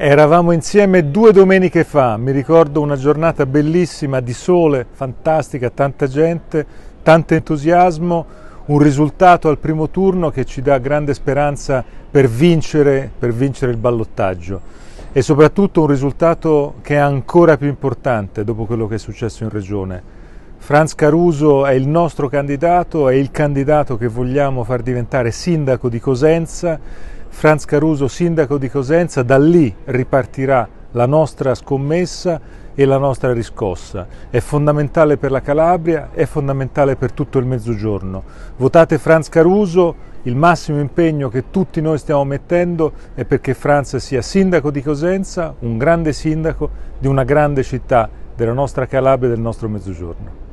Eravamo insieme due domeniche fa, mi ricordo una giornata bellissima di sole, fantastica, tanta gente, tanto entusiasmo, un risultato al primo turno che ci dà grande speranza per vincere, per vincere il ballottaggio e soprattutto un risultato che è ancora più importante dopo quello che è successo in Regione. Franz Caruso è il nostro candidato, è il candidato che vogliamo far diventare sindaco di Cosenza Franz Caruso, sindaco di Cosenza, da lì ripartirà la nostra scommessa e la nostra riscossa. È fondamentale per la Calabria, è fondamentale per tutto il Mezzogiorno. Votate Franz Caruso, il massimo impegno che tutti noi stiamo mettendo è perché Franz sia sindaco di Cosenza, un grande sindaco di una grande città della nostra Calabria e del nostro Mezzogiorno.